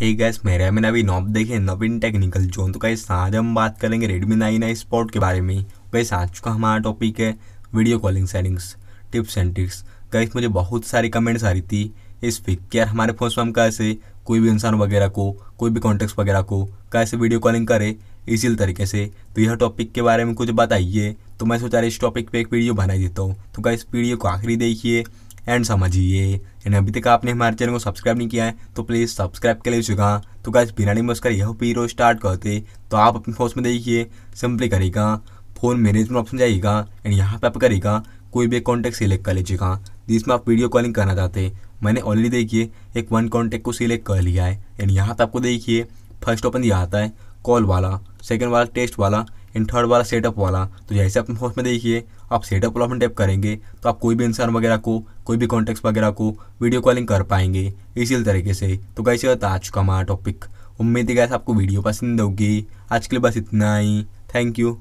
हे gas मेरे है मैं नॉब आप देखें नवीन टेक्निकल जोन तो कैसे आज हम बात करेंगे रेडमी नाइन आई स्पॉट के बारे में कैसे आज का हमारा टॉपिक है video calling settings tips and tricks guys मुझे बहुत सारी कमेंट्स आ रही थी इस वीक यार हमारे फोन से हम कैसे कोई भी इंसान वगैरह को कोई भी कॉन्टेक्ट वगैरह को कैसे वीडियो कॉलिंग करे इसी तरीके से तो यह टॉपिक के बारे में कुछ बताइए तो मैं सोचा रहा इस टॉपिक पे एक वीडियो बनाई देता हूँ तो क्या इस वीडियो को आखिरी देखिए एंड समझिए यानी अभी तक आपने हमारे चैनल को सब्सक्राइब नहीं किया है तो प्लीज़ सब्सक्राइब कर ले चुका तो क्या बिना नहीं बस कर यह पी रो स्टार्ट करते तो आप अपने फोन में देखिए सिंपली करेगा फ़ोन मैनेजमेंट ऑप्शन जाइएगा एंड यहाँ पर आप करेगा कोई भी एक कॉन्टैक्ट सिलेक्ट कर लीजिएगा जिसमें आप वीडियो कॉलिंग करना चाहते हैं मैंने ऑलरेडी देखिए एक वन कॉन्टैक्ट को सिलेक्ट कर लिया है एंड यहाँ पर आपको देखिए फर्स्ट ऑप्शन दिया आता है कॉल वाला सेकेंड वाला टेस्ट वाला इन थर्ड वाला सेटअप वाला तो जैसे आप फोर्स में देखिए आप सेटअप वाला टैप करेंगे तो आप कोई भी इंसान वगैरह को कोई भी कॉन्टेक्ट वगैरह को वीडियो कॉलिंग कर पाएंगे इसी तरीके से तो कैसे होता आज का हमारा टॉपिक उम्मीद है कैसे आपको वीडियो पसंद होगी आज के लिए बस इतना ही थैंक यू